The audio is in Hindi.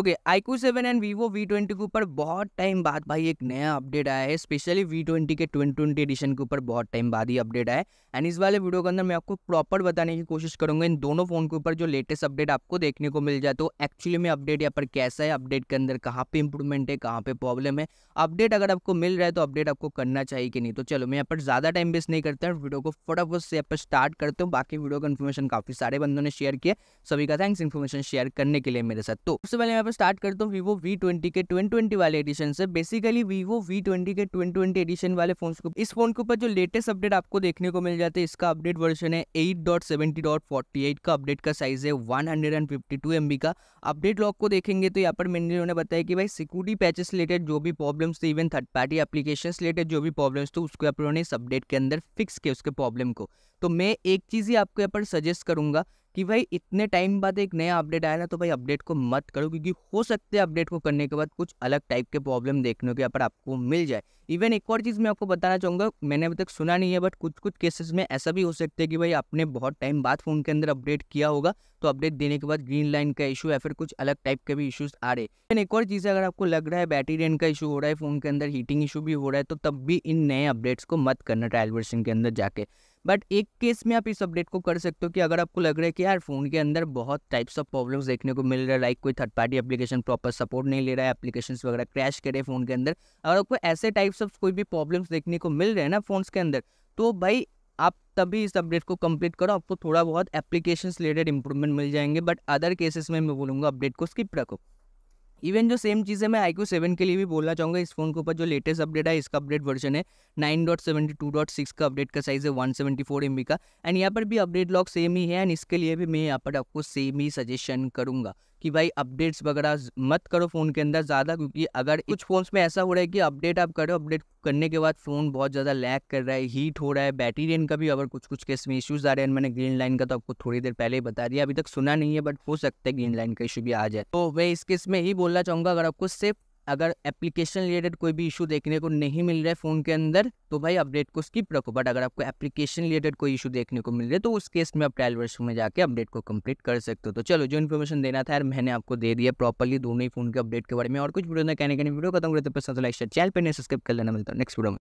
okay I Q seven and Vivo V twenty के ऊपर बहुत टाइम बाद भाई एक नया अपडेट आया है स्पेशली वी ट्वेंटी के ट्वेंटी ट्वेंटी एडिशन के ऊपर बहुत टाइम बाद ही अपडेट आया है एंड इस वाले वीडियो के अंदर मैं आपको प्रॉपर बताने की कोशिश करूंगा इन दोनों फ़ोन के ऊपर जो लेटेस्ट अपडेट आपको देखने को मिल जाए तो एक्चुअली में अपडेट यहाँ पर कैसा है अपडेट के अंदर कहाँ पर इंप्रूवमेंट है कहाँ पर प्रॉब्लम है अपडेट अगर आपको मिल रहा है तो अपडेट आपको करना चाहिए कि नहीं तो चलो मैं यहाँ पर ज़्यादा टाइम वेस्ट नहीं करता वीडियो को फटाफट से यहाँ पर स्टार्ट करता हूँ बाकी वीडियो का इन्फॉर्मेशन काफ़ी सारे बंदों ने शेयर किया सभी का थैंक्स इन्फॉर्मेशन शेयर करने के लिए मेरे साथ तो सबसे पहले यहाँ पर स्टार्ट करता हूँ वीवो वी ट्वेंटी के ट्वेंटी ट्वेंटी वाले एडिशन से बेसिकली वीवो वी ट्वेंटी के ट्वेंटी ट्वेंटी एडिशन वाले फोन को इस फोन के ऊपर जो लेटेस्ट अपडेट आपको देखने को मिल जाते हैं इसका अपडेट वर्जन है eight dot seventy dot forty eight का अपडेट का साइज है one hundred and fifty two M B का अपडेट लॉक को देखेंगे तो यहाँ पर मैंने उन्होंने बताया कि भाई सिक्योरिटी पैचेस रिलेटेड जो भी प्रॉब्लम्स थे even third party application related जो भी प्रॉब्लम्स थे उसको यहाँ पर उन्होंने इस अपडेट के अंदर फिक्स किया उसके प्रॉब्लम को तो मैं एक चीज़ ही आपको यहाँ पर सजेस्ट करूँगा कि भाई इतने टाइम बाद एक नया अपडेट आया ना तो भाई अपडेट को मत करो क्योंकि हो सकते हैं अपडेट को करने के बाद कुछ अलग टाइप के प्रॉब्लम देखने के पर आपको मिल जाए इवन एक और चीज़ मैं आपको बताना चाहूँगा मैंने अभी तक सुना नहीं है बट कुछ कुछ केसेस में ऐसा भी हो सकता है कि भाई आपने बहुत टाइम बाद फ़ोन के अंदर अपडेट किया होगा तो अपडेट देने के बाद ग्रीन लाइन का इशू या फिर कुछ अलग टाइप के भी इशूज़ आ रहे हैं एक और चीज़ अगर आपको लग रहा है बैटरी रेंट का इशू हो रहा है फ़ोन के अंदर हीटिंग इशू भी हो रहा है तो तब भी इन नए अपडेट्स को मत करना ट्रायल वर्सन के अंदर जाके बट एक केस में आप इस अपडेट को कर सकते हो कि अगर आपको लग रहा है कि यार फ़ोन के अंदर बहुत टाइप्स ऑफ प्रॉब्लम्स देखने को मिल रहा है लाइक कोई third party application proper support नहीं ले रहा है एप्लीकेशन वगैरह क्रैश करे फ़ोन के अंदर अगर आपको ऐसे टाइप्स ऑफ कोई भी प्रॉब्लम्स देखने को मिल रहे हैं ना फोन के अंदर तो भाई तभी इस अपडेट को कंप्लीट करो आपको थोड़ा बहुत एप्लीकेशन रिलेटेड इंप्रूवमेंट मिल जाएंगे बट अदर केसेस में मैं बोलूँगा अपडेट को स्किप रखो इवन जो सेम चीज़ है मैं आई क्यू सेवन के लिए भी बोलना चाहूँगा इस फोन के ऊपर जो लेटेस्ट अपडेट है इसका अपडेट वर्जन है nine dot seventy two dot six का अपडेट का साइज़ है one seventy four M B का एंड यहाँ पर भी अपडेट लॉक सेम ही है एंड इसके लिए भी मैं यहाँ पर आपको सेम ही सजेशन करूँगा कि भाई अपडेट्स वगैरह मत करो फ़ोन के अंदर ज़्यादा क्योंकि अगर कुछ फ़ोन्स में ऐसा हो रहा है कि अपडेट आप करो अपडेट करने के बाद फ़ोन बहुत ज़्यादा लैग कर रहा है हीट हो रहा है बैटरी रेन का भी अगर कुछ कुछ केस में इशूज़ आ रहे हैं मैंने ग्रीन लाइन का तो आपको थोड़ी देर पहले ही बता दिया अभी तक सुना नहीं है बट हो सकता है ग्रीन लाइन का इशू भी आ जाए तो मैं इस केस में ही बोलना चाहूँगा अगर आपको सिर्फ अगर एप्लीकेशन रिलेटेड कोई भी इशू देखने को नहीं मिल रहा है फ़ोन के अंदर तो भाई अपडेट को स्किप रखो बट अगर आपको एप्लीकेशन रिलेटेड कोई इशू देखने को मिल रहा है तो उस केस में आप ट्रायल वर्षन में जाके अपडेट को कंप्लीट कर सकते हो तो चलो जो इन्फॉर्मेशन देना था यार मैंने आपको दे दिया प्रॉपरली दोनों ही फोन के अपडेट के बारे में और कुछ वीडियो ना कहने के वीडियो खत्म करते पसंद लाइक चैनल पर नहीं सब्सक्राइब कर लेना मिलता है नेक्स्ट वीडियो में